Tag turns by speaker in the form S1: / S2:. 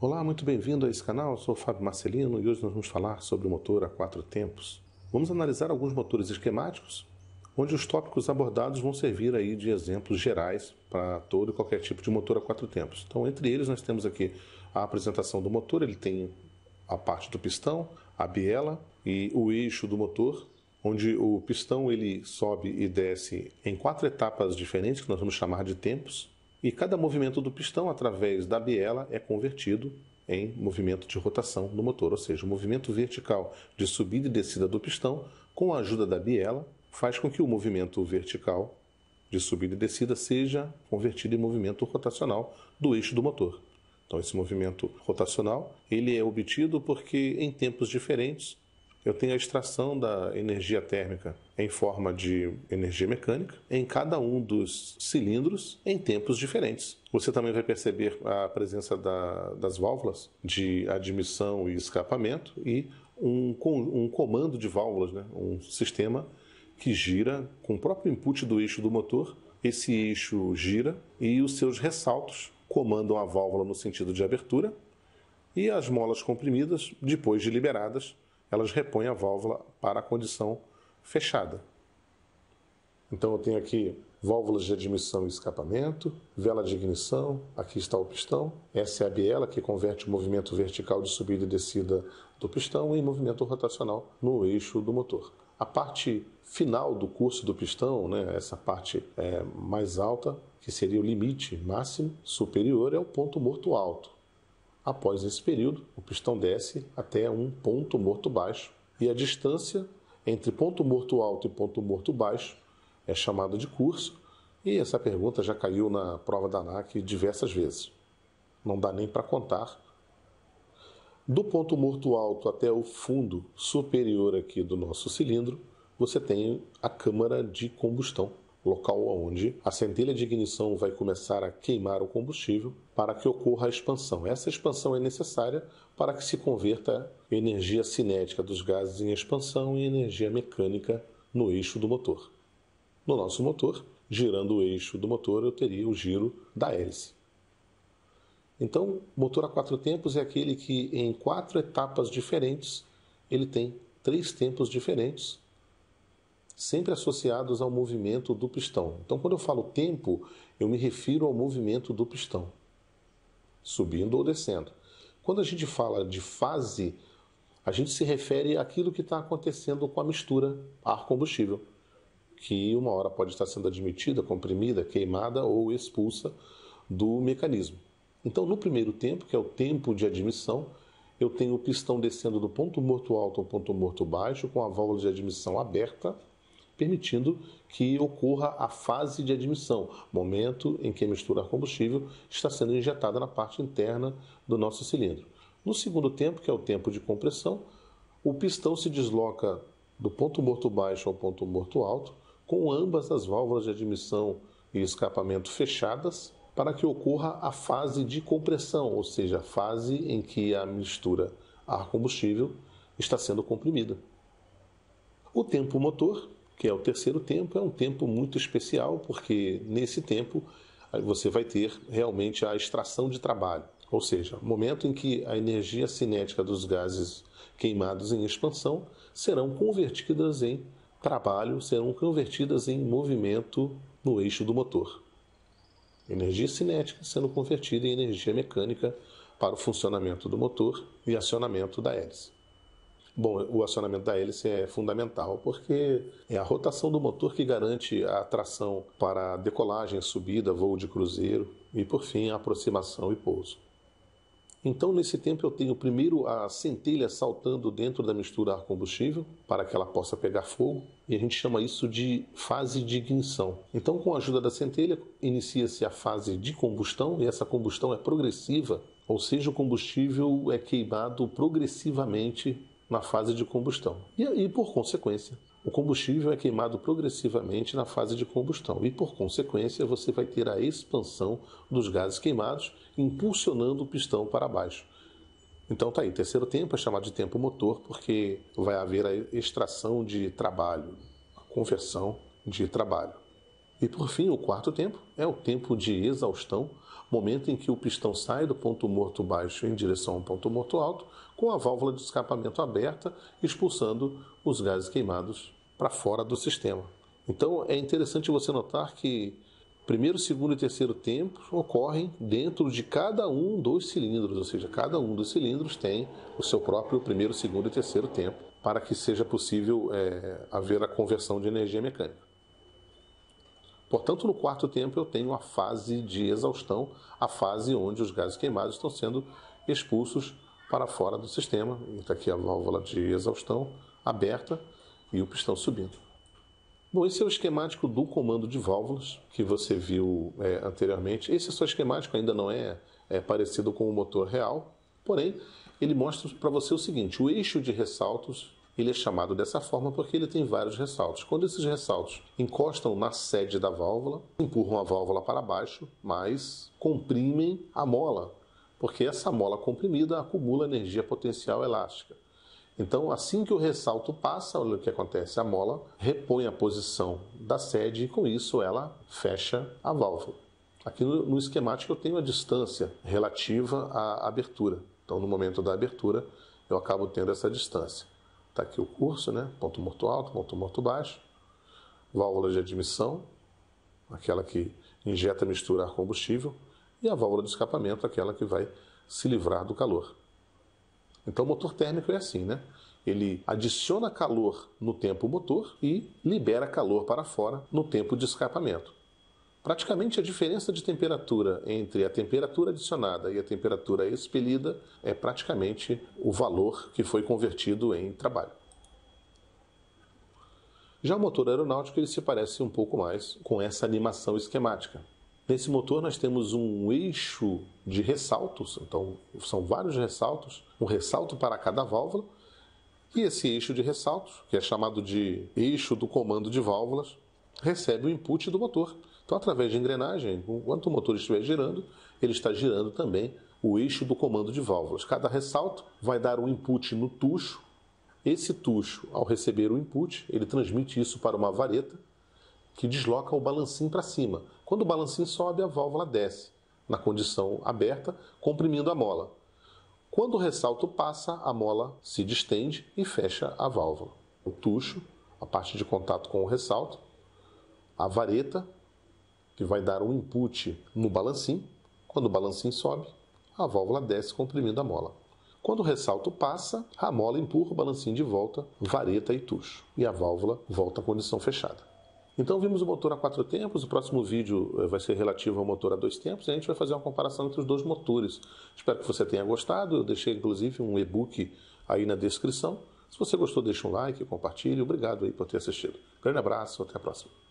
S1: Olá, muito bem-vindo a esse canal. Eu sou o Fábio Marcelino e hoje nós vamos falar sobre o motor a quatro tempos. Vamos analisar alguns motores esquemáticos, onde os tópicos abordados vão servir aí de exemplos gerais para todo e qualquer tipo de motor a quatro tempos. Então, entre eles nós temos aqui a apresentação do motor, ele tem a parte do pistão, a biela e o eixo do motor, onde o pistão ele sobe e desce em quatro etapas diferentes que nós vamos chamar de tempos. E cada movimento do pistão através da biela é convertido em movimento de rotação do motor, ou seja, o movimento vertical de subida e descida do pistão, com a ajuda da biela, faz com que o movimento vertical de subida e descida seja convertido em movimento rotacional do eixo do motor. Então esse movimento rotacional, ele é obtido porque em tempos diferentes eu tenho a extração da energia térmica em forma de energia mecânica em cada um dos cilindros em tempos diferentes. Você também vai perceber a presença da, das válvulas de admissão e escapamento e um, um comando de válvulas, né? um sistema que gira com o próprio input do eixo do motor. Esse eixo gira e os seus ressaltos comandam a válvula no sentido de abertura e as molas comprimidas, depois de liberadas, elas repõem a válvula para a condição fechada. Então eu tenho aqui válvulas de admissão e escapamento, vela de ignição, aqui está o pistão, essa é a biela que converte o movimento vertical de subida e descida do pistão em movimento rotacional no eixo do motor. A parte final do curso do pistão, né, essa parte é, mais alta, que seria o limite máximo superior, é o ponto morto alto. Após esse período, o pistão desce até um ponto morto baixo e a distância entre ponto morto alto e ponto morto baixo é chamada de curso. E essa pergunta já caiu na prova da ANAC diversas vezes. Não dá nem para contar. Do ponto morto alto até o fundo superior aqui do nosso cilindro, você tem a câmara de combustão, local onde a centelha de ignição vai começar a queimar o combustível para que ocorra a expansão. Essa expansão é necessária para que se converta energia cinética dos gases em expansão e energia mecânica no eixo do motor. No nosso motor, girando o eixo do motor, eu teria o giro da hélice. Então, motor a quatro tempos é aquele que, em quatro etapas diferentes, ele tem três tempos diferentes, sempre associados ao movimento do pistão. Então, quando eu falo tempo, eu me refiro ao movimento do pistão subindo ou descendo. Quando a gente fala de fase, a gente se refere àquilo que está acontecendo com a mistura ar-combustível, que uma hora pode estar sendo admitida, comprimida, queimada ou expulsa do mecanismo. Então, no primeiro tempo, que é o tempo de admissão, eu tenho o pistão descendo do ponto morto alto ao ponto morto baixo, com a válvula de admissão aberta permitindo que ocorra a fase de admissão, momento em que a mistura combustível está sendo injetada na parte interna do nosso cilindro. No segundo tempo, que é o tempo de compressão, o pistão se desloca do ponto morto baixo ao ponto morto alto, com ambas as válvulas de admissão e escapamento fechadas, para que ocorra a fase de compressão, ou seja, a fase em que a mistura ar-combustível está sendo comprimida. O tempo motor que é o terceiro tempo, é um tempo muito especial, porque nesse tempo você vai ter realmente a extração de trabalho, ou seja, momento em que a energia cinética dos gases queimados em expansão serão convertidas em trabalho, serão convertidas em movimento no eixo do motor. Energia cinética sendo convertida em energia mecânica para o funcionamento do motor e acionamento da hélice. Bom, o acionamento da hélice é fundamental porque é a rotação do motor que garante a tração para decolagem, subida, voo de cruzeiro e, por fim, aproximação e pouso. Então, nesse tempo, eu tenho primeiro a centelha saltando dentro da mistura ar combustível para que ela possa pegar fogo, e a gente chama isso de fase de ignição. Então, com a ajuda da centelha, inicia-se a fase de combustão, e essa combustão é progressiva, ou seja, o combustível é queimado progressivamente na fase de combustão. E, e, por consequência, o combustível é queimado progressivamente na fase de combustão. E por consequência, você vai ter a expansão dos gases queimados, impulsionando o pistão para baixo. Então tá aí, terceiro tempo é chamado de tempo motor porque vai haver a extração de trabalho, a conversão de trabalho. E por fim, o quarto tempo é o tempo de exaustão, momento em que o pistão sai do ponto morto baixo em direção ao ponto morto alto, com a válvula de escapamento aberta, expulsando os gases queimados para fora do sistema. Então é interessante você notar que primeiro, segundo e terceiro tempo ocorrem dentro de cada um dos cilindros, ou seja, cada um dos cilindros tem o seu próprio primeiro, segundo e terceiro tempo, para que seja possível é, haver a conversão de energia mecânica. Portanto, no quarto tempo eu tenho a fase de exaustão, a fase onde os gases queimados estão sendo expulsos para fora do sistema. Está aqui a válvula de exaustão aberta e o pistão subindo. Bom, esse é o esquemático do comando de válvulas que você viu é, anteriormente. Esse é só esquemático, ainda não é, é parecido com o motor real, porém ele mostra para você o seguinte: o eixo de ressaltos ele é chamado dessa forma porque ele tem vários ressaltos. Quando esses ressaltos encostam na sede da válvula, empurram a válvula para baixo, mas comprimem a mola porque essa mola comprimida acumula energia potencial elástica. Então, assim que o ressalto passa, olha o que acontece: a mola repõe a posição da sede e, com isso, ela fecha a válvula. Aqui no, no esquemático eu tenho a distância relativa à abertura. Então, no momento da abertura, eu acabo tendo essa distância. Está aqui o curso, né? Ponto morto alto, ponto morto baixo. Válvula de admissão, aquela que injeta mistura ar combustível e a válvula de escapamento, aquela que vai se livrar do calor. Então, o motor térmico é assim, né? Ele adiciona calor no tempo motor e libera calor para fora no tempo de escapamento. Praticamente a diferença de temperatura entre a temperatura adicionada e a temperatura expelida é praticamente o valor que foi convertido em trabalho. Já o motor aeronáutico ele se parece um pouco mais com essa animação esquemática, Nesse motor nós temos um eixo de ressaltos, então são vários ressaltos, um ressalto para cada válvula, e esse eixo de ressaltos, que é chamado de eixo do comando de válvulas, recebe o input do motor. Então, através de engrenagem, enquanto o motor estiver girando, ele está girando também o eixo do comando de válvulas. Cada ressalto vai dar um input no tucho. Esse tucho, ao receber o input, ele transmite isso para uma vareta que desloca o balancinho para cima. Quando o balancinho sobe, a válvula desce, na condição aberta, comprimindo a mola. Quando o ressalto passa, a mola se distende e fecha a válvula. O tucho, a parte de contato com o ressalto, a vareta, que vai dar um input no balancinho. Quando o balancinho sobe, a válvula desce comprimindo a mola. Quando o ressalto passa, a mola empurra o balancinho de volta, vareta e tucho, e a válvula volta à condição fechada. Então vimos o motor a quatro tempos, o próximo vídeo eh, vai ser relativo ao motor a dois tempos e a gente vai fazer uma comparação entre os dois motores. Espero que você tenha gostado, eu deixei inclusive um e-book aí na descrição. Se você gostou, deixa um like, compartilhe. Obrigado aí por ter assistido. Grande abraço, até a próxima.